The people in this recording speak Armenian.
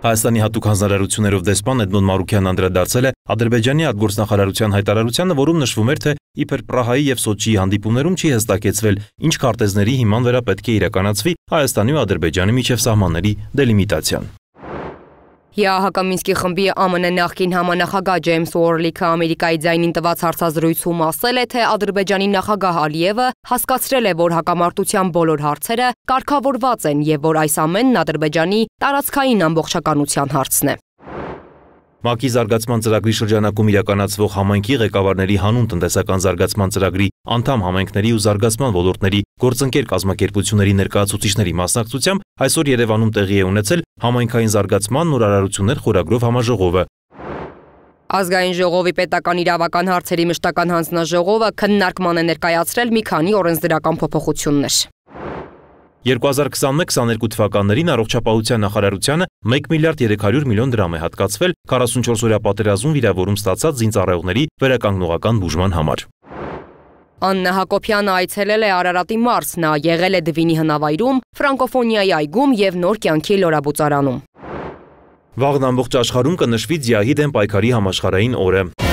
Հայաստանի հատուկ հանձնարարություններով դեսպան Էդմոն Մարուկյանն անդրադարձել է Ադրբեջանի արտգործնախարարության հայտարարությանը, որում նշվում էր, թե իբր Պրահայի եւ Սոչիի հանդիպումներում չի հստակեցվել, ինչ քարտեզների հիման վրա պետք է իրականացվի Հայաստանի ու Ադրբեջանի միջև սահմանների դելիմիտացիան։ ԵԱՀԿ Մինսկի խմբի ԱՄՆ նախկին համանախագահ Ջեյմս Ուորլիքը Ամերիկայի ձայնին տված հարցազրույցում ասել է, թե Ադրբեջանի նախագահ Ալիևը հասկացրել է, որ հակամարտության բոլոր հարցերը կարգավորված են եւ որ այս ամենն Ադրբեջանի տարածքային ամբողջականության հարցն է։ ՄԱԿ-ի զարգացման ծրագրի շրջանակում իրականացվող համայնքի ղեկավարների հանուն տնտեսական զարգացման ծրագրի անդամ համայնքների ու զարգացման ոլորտների գործընկեր կազմակերպությունների ներկայացուցիչների մասնակցությամբ այսօր Երևանում տեղի է ունեցել համայնքային զարգացման նորարարություններ խորագրով համաժողովը։ Ազգային ժողովի պետական իրավական հարցերի մշտական հանձնաժողովը քննարկման է ներկայացրել մի քանի օրենսդրական փոփոխություններ։ 2021-22 թվականներին առողջապահության նախարարությանը 1 միլիարդ 300 միլիոն դրամ է հատկացվել 44 օրյա պատերազմում վիրավորում ստացած զինծառայողների վերականգնողական բուժման համար։ Աննա Հակոբյանը այցելել է Արարատի մարզ, նա եղել է Դվինի հնավայրում, Ֆրանկոֆոնիայի այգում եւ Նոր կյանքի լորաբուծարանում։ Վաղն ամբողջ աշխարհում կնշվի ձիահի դեմ պայքարի համաշխարհային օրը։